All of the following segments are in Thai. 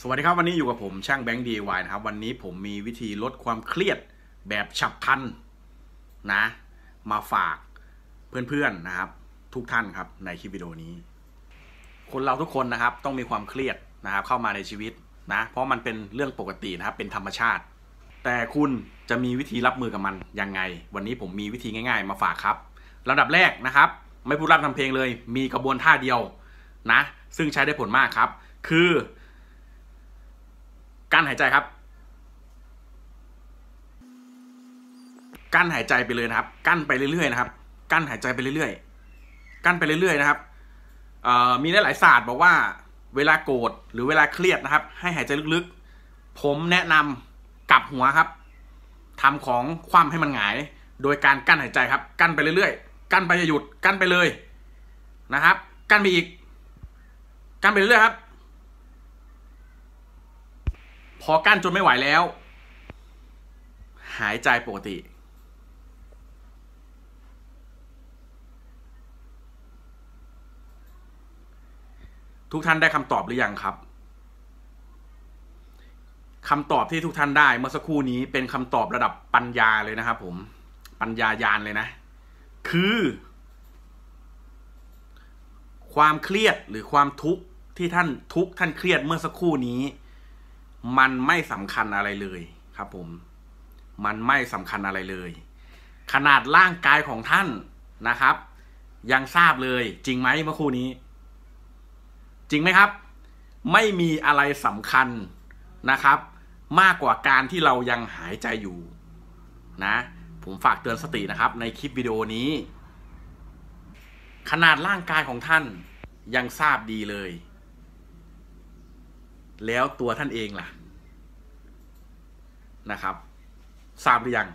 สวัสดีครับวันนี้อยู่กับผมช่างแบงค์ดี y นะครับวันนี้ผมมีวิธีลดความเครียดแบบฉับพลันนะมาฝากเพื่อนๆนะครับทุกท่านครับในคลิปวิดีโอนี้ คนเราทุกคนนะครับต้องมีความเครียดนะครับเข้ามาในชีวิตนะเพราะมันเป็นเรื่องปกตินะครับเป็นธรรมชาติ แต่คุณจะมีวิธีรับมือกับมันยังไง วันนี้ผมมีวิธีง่าย ๆ มาฝากครับลำดับแรกนะครับไม่ พูดรับทำเพลงเลย มีกระบวนท่าเดียวนะซึ่งใช้ได้ผลมากครับ คือการหายใจครับ กั้นหายใจไปเลยนะครับ กั้นไปเรื่อยๆนะครับ กั้นหายใจไปเรื่อยๆ กั้นไปเรื่อยๆนะครับ มีได้หลายศาสตร์บอกว่าเวลาโกรธหรือเวลาเครียดนะครับ ให้หายใจลึกๆ ผมแนะนำกลับหัวครับ ทำของคว่ำให้มันหงาย โดยการกั้นหายใจครับ กั้นไปเรื่อยๆ กั้นไปอย่าหยุด กั้นไปเลยนะครับ กั้นไปอีก กั้นไปเรื่อยๆครับพอกั้นจนไม่ไหวแล้ว หายใจปกติ ทุกท่านได้คำตอบหรือยังครับคำตอบที่ทุกท่านได้เมื่อสักครู่นี้เป็นคำตอบระดับปัญญาเลยนะครับผมปัญญายานเลยนะ คือ ความเครียดหรือความทุกข์ที่ท่านทุกท่านเครียดเมื่อสักครู่นี้มันไม่สำคัญอะไรเลยครับผม มันไม่สำคัญอะไรเลย ขนาดร่างกายของท่านนะครับ ยังทราบเลย จริงไหมเมื่อคู่นี้ จริงไหมครับ ไม่มีอะไรสำคัญนะครับ มากกว่าการที่เรายังหายใจอยู่นะ ผมฝากเตือนสตินะครับ ในคลิปวิดีโอนี้ ขนาดร่างกายของท่าน ยังทราบดีเลยแล้วตัวท่านเองล่ะนะครับ ทราบหรือยัง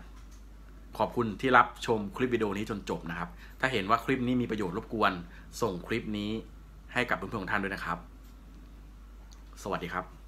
ขอบคุณ ที่รับชมคลิปวิดีโอนี้จนจบนะครับ ถ้าเห็นว่าคลิปนี้มีประโยชน์รบกวน ส่งคลิปนี้ให้กับเพื่อนๆของท่าน ด้วยนะครับ สวัสดีครับ